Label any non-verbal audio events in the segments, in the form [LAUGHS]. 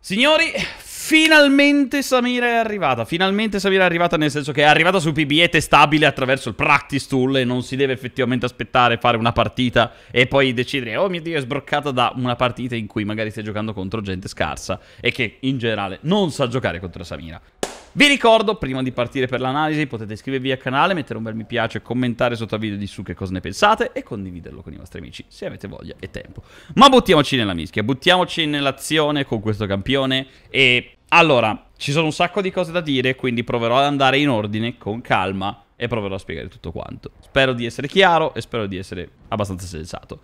Signori, finalmente Samira è arrivata. Finalmente Samira è arrivata nel senso che è arrivata su PB è testabile attraverso il practice tool e non si deve effettivamente aspettare fare una partita e poi decidere oh mio dio è sbroccata da una partita in cui magari stai giocando contro gente scarsa e che in generale non sa giocare contro Samira. Vi ricordo, prima di partire per l'analisi, potete iscrivervi al canale, mettere un bel mi piace, commentare sotto al video di su che cosa ne pensate e condividerlo con i vostri amici se avete voglia e tempo. Ma buttiamoci nella mischia, buttiamoci nell'azione con questo campione e... Allora, ci sono un sacco di cose da dire, quindi proverò ad andare in ordine con calma e proverò a spiegare tutto quanto. Spero di essere chiaro e spero di essere abbastanza sensato.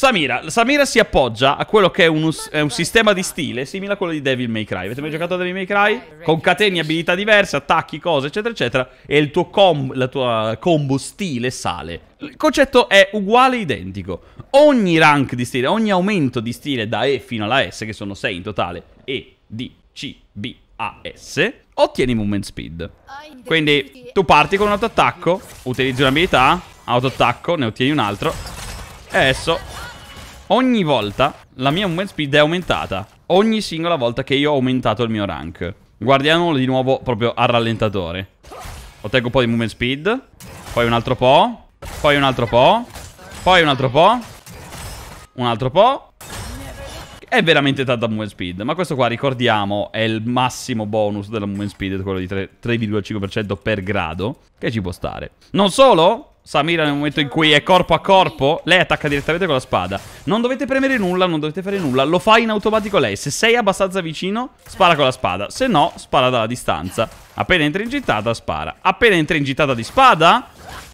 Samira, Samira si appoggia a quello che è, uno, è, un sistema di stile simile a quello di Devil May Cry. Avete mai giocato a Devil May Cry? Con cateni, abilità diverse, attacchi, cose, eccetera, eccetera. E il tuo com, la tua combo stile sale. Il concetto è uguale, identico. Ogni rank di stile, ogni aumento di stile da E fino alla S, che sono 6 in totale, E, D, C, B, A, S, ottieni movement speed. Quindi tu parti con un autoattacco, utilizzi un'abilità, autoattacco, ne ottieni un altro. E adesso Ogni volta la mia movement speed è aumentata. Ogni singola volta che io ho aumentato il mio rank. Guardiamolo di nuovo proprio al rallentatore. Ottengo un po' di movement speed. Poi un altro po'. Poi un altro po'. Poi un altro po'. Un altro po'. È veramente tanta movement speed. Ma questo qua, ricordiamo, è il massimo bonus della movement speed. Quello di 3,5% per grado. Che ci può stare. Non solo... Samira nel momento in cui è corpo a corpo Lei attacca direttamente con la spada Non dovete premere nulla, non dovete fare nulla Lo fa in automatico lei Se sei abbastanza vicino, spara con la spada Se no, spara dalla distanza Appena entra in gittata, spara Appena entra in gittata di spada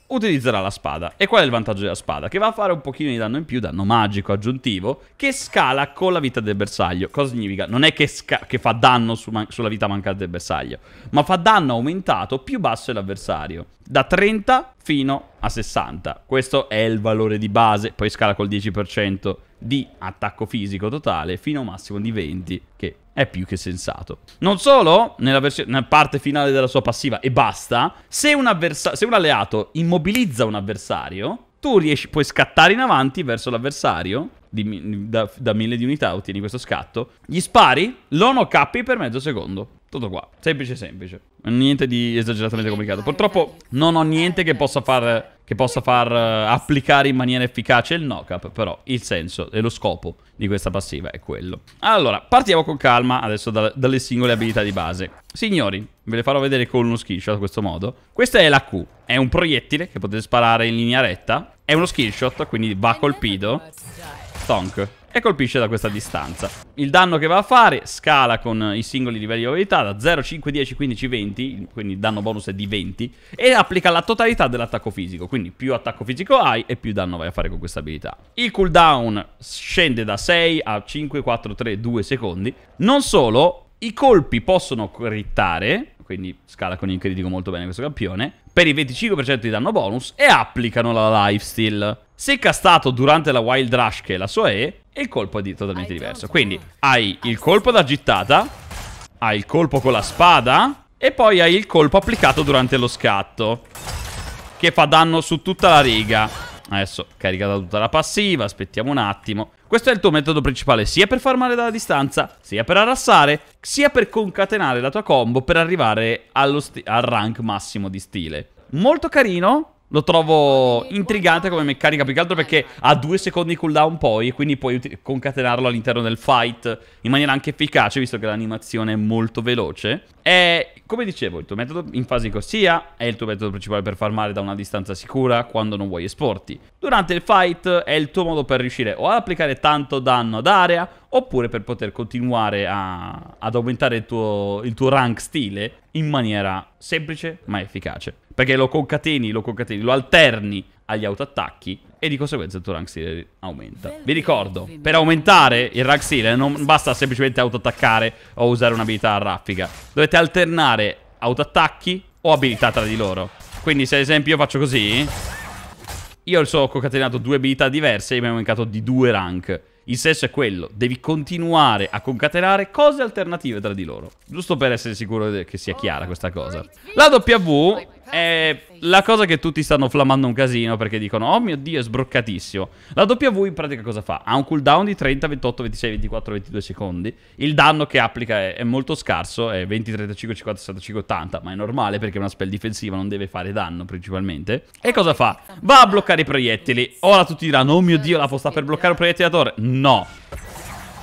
utilizzerà la spada. E qual è il vantaggio della spada? Che va a fare un pochino di danno in più, danno magico aggiuntivo, che scala con la vita del bersaglio. Cosa significa? Non è che, che fa danno su sulla vita mancante del bersaglio, ma fa danno aumentato più basso è l'avversario. Da 30 fino a 60. Questo è il valore di base, poi scala col 10% di attacco fisico totale fino a un massimo di 20 che è più che sensato. Non solo, nella, nella parte finale della sua passiva, e basta, se un, se un alleato immobilizza un avversario, tu riesci, puoi scattare in avanti verso l'avversario, da, da mille di unità ottieni questo scatto, gli spari, lo no cappi per mezzo secondo. Tutto qua. Semplice, semplice. Niente di esageratamente complicato. Purtroppo non ho niente che possa far, che possa far eh, applicare in maniera efficace il knock-up, però il senso e lo scopo di questa passiva è quello. Allora, partiamo con calma adesso da, dalle singole abilità di base. Signori, ve le farò vedere con uno skill shot a questo modo. Questa è la Q. È un proiettile che potete sparare in linea retta. È uno skill shot, quindi va colpito. Tonk. E colpisce da questa distanza. Il danno che va a fare scala con i singoli livelli di abilità da 0, 5, 10, 15, 20, quindi il danno bonus è di 20, e applica la totalità dell'attacco fisico, quindi più attacco fisico hai e più danno vai a fare con questa abilità. Il cooldown scende da 6 a 5, 4, 3, 2 secondi. Non solo, i colpi possono crittare, quindi scala con il critico molto bene questo campione, per il 25% di danno bonus e applicano la lifesteal. Se castato durante la Wild Rush, che la sua E, il colpo è di, totalmente diverso. Quindi hai il colpo da gittata, hai il colpo con la spada e poi hai il colpo applicato durante lo scatto, che fa danno su tutta la riga. Adesso caricata tutta la passiva, aspettiamo un attimo. Questo è il tuo metodo principale sia per farmare dalla distanza, sia per arrassare, sia per concatenare la tua combo per arrivare al rank massimo di stile. Molto carino, lo trovo intrigante come meccanica, più che altro perché ha due secondi di cooldown poi, e quindi puoi concatenarlo all'interno del fight in maniera anche efficace, visto che l'animazione è molto veloce. E, come dicevo, il tuo metodo in fase di corsia è il tuo metodo principale per farmare da una distanza sicura quando non vuoi esporti. Durante il fight è il tuo modo per riuscire o ad applicare tanto danno ad area, oppure per poter continuare a, ad aumentare il tuo, il tuo rank stile in maniera semplice ma efficace. Perché lo concateni, lo concateni, lo alterni agli autoattacchi e di conseguenza il tuo rank stealer aumenta. Vi ricordo, per aumentare il rank stealer non basta semplicemente autoattaccare o usare un'abilità a raffica. Dovete alternare autoattacchi o abilità tra di loro. Quindi se ad esempio io faccio così, io ho concatenato due abilità diverse e mi ho aumentato di due rank. Il senso è quello, devi continuare a concatenare cose alternative tra di loro. Giusto per essere sicuro che sia chiara questa cosa. La W è la cosa che tutti stanno flammando un casino perché dicono oh mio dio è sbroccatissimo. La W in pratica cosa fa? Ha un cooldown di 30, 28, 26, 24, 22 secondi. Il danno che applica è, è molto scarso, è 20, 35, 50, 65, 80, ma è normale perché è una spell difensiva non deve fare danno principalmente. E cosa fa? Va a bloccare i proiettili. Ora tutti diranno oh mio dio la posta per bloccare un proiettile da torre. No.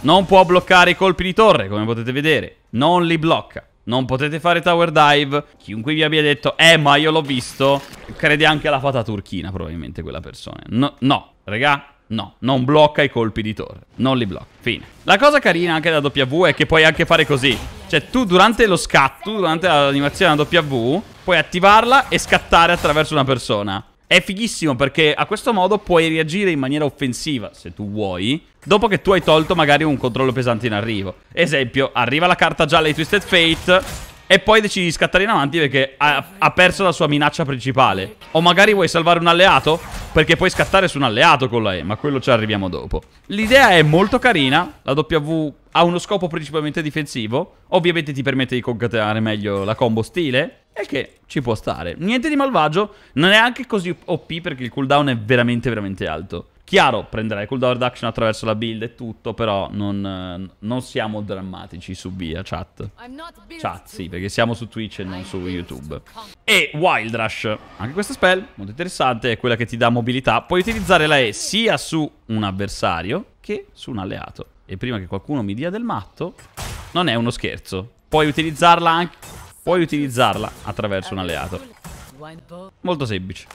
Non può bloccare i colpi di torre come potete vedere. Non li blocca. Non potete fare tower dive. Chiunque vi abbia detto, eh ma io l'ho visto, crede anche alla fata turchina probabilmente quella persona. No, no, regà, no. Non blocca i colpi di torre. Non li blocca. Fine. La cosa carina anche da W è che puoi anche fare così. Cioè tu durante lo scatto, durante l'animazione della W, puoi attivarla e scattare attraverso una persona. È fighissimo perché a questo modo puoi reagire in maniera offensiva, se tu vuoi, dopo che tu hai tolto magari un controllo pesante in arrivo. Esempio, arriva la carta gialla di Twisted Fate e poi decidi di scattare in avanti perché ha, ha perso la sua minaccia principale. O magari vuoi salvare un alleato perché puoi scattare su un alleato con la E, ma quello ci arriviamo dopo. L'idea è molto carina, la W ha uno scopo principalmente difensivo, ovviamente ti permette di concatenare meglio la combo stile, e che ci può stare. Niente di malvagio, non è anche così OP perché il cooldown è veramente veramente alto. Chiaro, prenderai cooldown reduction attraverso la build e tutto, però non, non siamo drammatici su via chat. Chat, sì, perché siamo su Twitch e non su YouTube. E Wild Rush, anche questa spell, molto interessante, è quella che ti dà mobilità. Puoi utilizzare la E sia su un avversario che su un alleato. E prima che qualcuno mi dia del matto, non è uno scherzo. Puoi utilizzarla anche puoi utilizzarla attraverso un alleato. Molto semplice.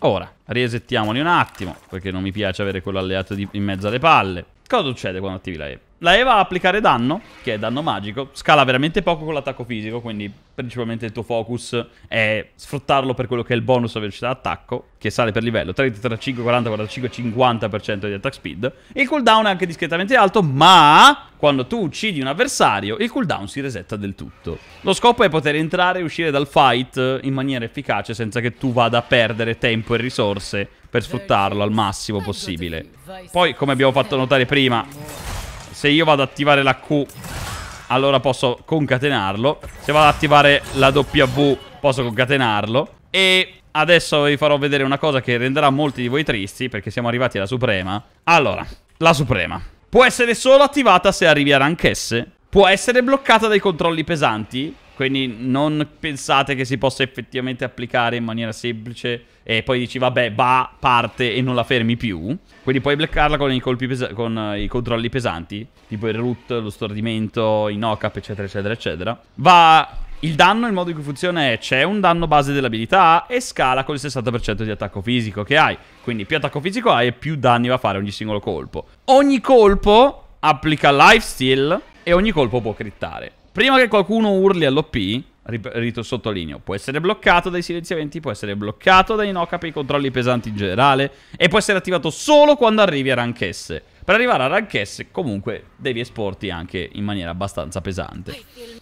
Ora, resettiamoli un attimo, perché non mi piace avere quell'alleato di, in mezzo alle palle. Cosa succede quando attivi la E? La E va a applicare danno, che è danno magico, scala veramente poco con l'attacco fisico, quindi principalmente il tuo focus è sfruttarlo per quello che è il bonus a velocità d'attacco, che sale per livello 30, 35, 40, 45, 50% di attack speed. Il cooldown è anche discretamente alto, ma quando tu uccidi un avversario, il cooldown si resetta del tutto. Lo scopo è poter entrare e uscire dal fight in maniera efficace senza che tu vada a perdere tempo e risorse per sfruttarlo al massimo possibile. Poi, come abbiamo fatto notare prima, se io vado ad attivare la Q, allora posso concatenarlo. Se vado ad attivare la W, posso concatenarlo. E adesso vi farò vedere una cosa che renderà molti di voi tristi, perché siamo arrivati alla Suprema. Allora, la Suprema. Può essere solo attivata se arrivi a rank S. Può essere bloccata dai controlli pesanti, quindi non pensate che si possa effettivamente applicare in maniera semplice e poi dici vabbè, va, parte e non la fermi più. Quindi puoi bloccarla con i, con eh, i controlli pesanti, tipo il root, lo stordimento, i knock-up, eccetera, eccetera, eccetera. Va il danno, il modo in cui funziona è c'è un danno base dell'abilità e scala con il 60% di attacco fisico che hai. Quindi più attacco fisico hai e più danni va a fare ogni singolo colpo. Ogni colpo applica lifesteal e ogni colpo può crittare. Prima che qualcuno urli all'OP, ripeto sottolineo, può essere bloccato dai silenziamenti, può essere bloccato dai knock-up e i controlli pesanti in generale e può essere attivato solo quando arrivi a rank S. Per arrivare a rank S comunque devi esporti anche in maniera abbastanza pesante.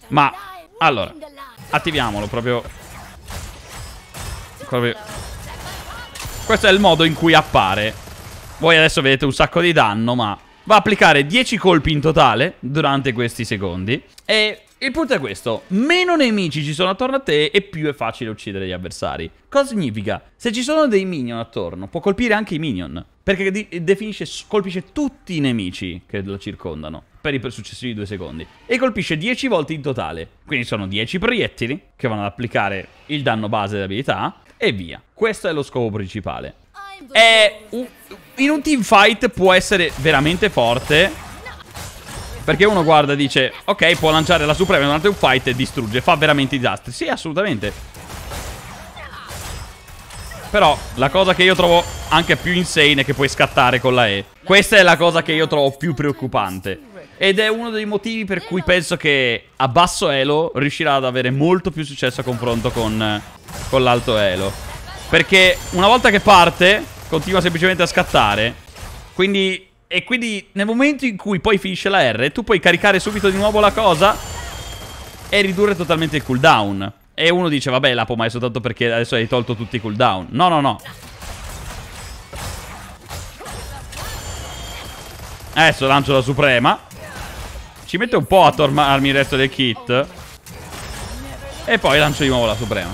Ma allora, attiviamolo proprio... proprio... Questo è il modo in cui appare. Voi adesso vedete un sacco di danno, ma... Va a applicare 10 colpi in totale durante questi secondi. E il punto è questo, meno nemici ci sono attorno a te e più è facile uccidere gli avversari. Cosa significa? Se ci sono dei minion attorno, può colpire anche i minion, perché definisce, colpisce tutti i nemici che lo circondano per i successivi due secondi. E colpisce 10 volte in totale. Quindi sono 10 proiettili che vanno ad applicare il danno base dell'abilità e via. Questo è lo scopo principale. È un... in un teamfight può essere veramente forte. Perché uno guarda e dice, ok, può lanciare la Suprema durante un fight e distrugge. Fa veramente disastri. Sì, assolutamente. Però la cosa che io trovo anche più insane è che puoi scattare con la E. Questa è la cosa che io trovo più preoccupante. Ed è uno dei motivi per cui penso che a basso elo riuscirà ad avere molto più successo a confronto con, con l'alto elo. Perché una volta che parte, continua semplicemente a scattare. Quindi, e quindi nel momento in cui poi finisce la R, tu puoi caricare subito di nuovo la cosa e ridurre totalmente il cooldown. E uno dice, vabbè, l'apo mai è soltanto perché adesso hai tolto tutti i cooldown. No, no, no. Adesso lancio la suprema. Ci mette un po' a tornarmi il resto del kit. E poi lancio di nuovo la suprema.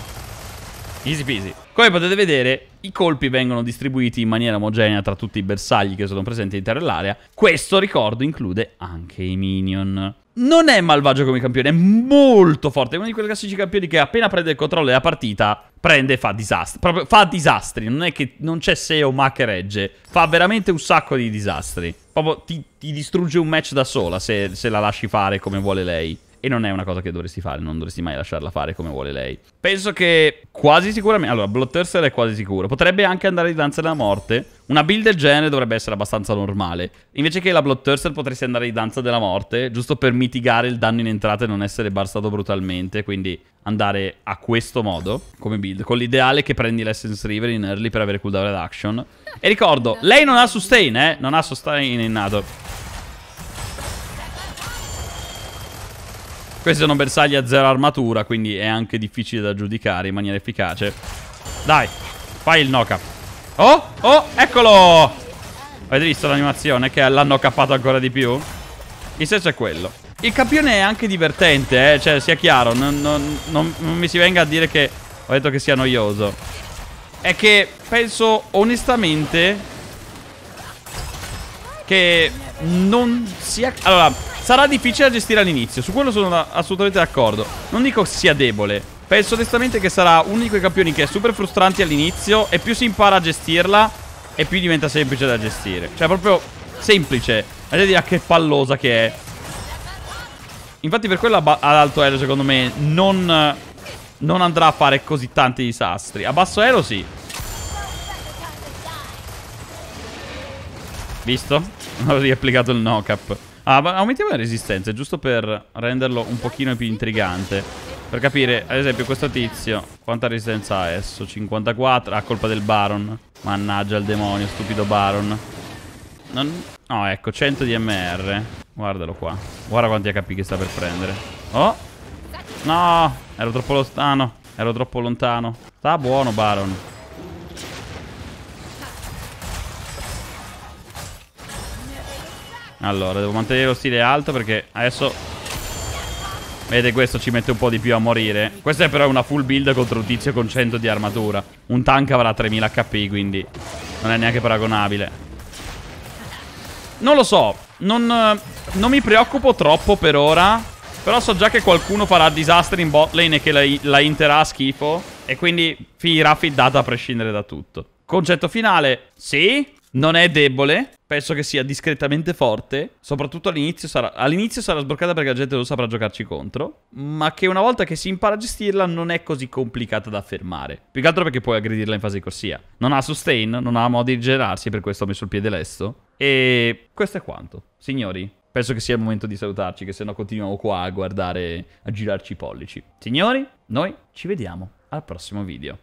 Easy peasy. Come potete vedere, i colpi vengono distribuiti in maniera omogenea tra tutti i bersagli che sono presenti all'interno dell'area. Questo, ricordo, include anche i minion non è malvagio come campione, è molto forte. È uno di quei classici campioni che appena prende il controllo della partita, prende e fa disastri. Proprio fa disastri, non è che non c'è SEO ma che regge. Fa veramente un sacco di disastri. Proprio ti, ti distrugge un match da sola se, se la lasci fare come vuole lei e non è una cosa che dovresti fare, non dovresti mai lasciarla fare come vuole lei. Penso che quasi sicuramente, allora Bloodthirster è quasi sicuro, potrebbe anche andare di danza della morte, una build del genere dovrebbe essere abbastanza normale, invece che la Bloodthirster potresti andare di danza della morte, giusto per mitigare il danno in entrata e non essere barstato brutalmente, quindi andare a questo modo come build, con l'ideale che prendi l'Essence River in early per avere cooldown reduction. E ricordo, lei non ha sustain, eh, non ha sustain in nato. Questi sono bersagli a zero armatura, quindi è anche difficile da giudicare in maniera efficace. Dai, fai il knock-up. Oh, oh, eccolo! Avete visto l'animazione che l'hanno cappato ancora di più? Il senso è quello. Il campione è anche divertente, eh? cioè sia chiaro, non, non, non, non mi si venga a dire che ho detto che sia noioso. È che penso onestamente che non sia... Allora, Sarà difficile da gestire all'inizio, su quello sono assolutamente d'accordo. Non dico sia debole. Penso onestamente che sarà uno di quei campioni che è super frustrante all'inizio e più si impara a gestirla e più diventa semplice da gestire. Cioè proprio semplice. Vedete dire che pallosa che è. Infatti per quello ad alto aereo secondo me non, non andrà a fare così tanti disastri. A basso aereo sì. Visto? Non [LAUGHS] ho riapplicato il no cap. Ah, aumentiamo le resistenze, giusto per renderlo un pochino più intrigante. Per capire, ad esempio, questo tizio, quanta resistenza ha adesso? 54? A ah, colpa del Baron. Mannaggia il demonio, stupido Baron. Non... No, ecco, 100 di MR. Guardalo qua. Guarda quanti HP che sta per prendere. Oh! No! Ero troppo lontano. Ero troppo lontano. Sta buono, Baron. Allora, devo mantenere lo stile alto perché adesso... Vede, questo ci mette un po' di più a morire. Questa è però una full build contro un tizio con 100 di armatura. Un tank avrà 3000 HP, quindi non è neanche paragonabile. Non lo so, non, non mi preoccupo troppo per ora. Però so già che qualcuno farà disastri in bot lane e che la, la interà a schifo. E quindi finirà fiddata a prescindere da tutto. Concetto finale, sì, non è debole, penso che sia discretamente forte, soprattutto all'inizio sarà, all'inizio sarà sbloccata perché la gente non saprà giocarci contro, ma che una volta che si impara a gestirla non è così complicata da fermare. Più che altro perché puoi aggredirla in fase di corsia. Non ha sustain, non ha modo di rigenerarsi, per questo ho messo il piede lesto. E questo è quanto. Signori, penso che sia il momento di salutarci, che se no continuiamo qua a guardare, a girarci i pollici. Signori, noi ci vediamo al prossimo video.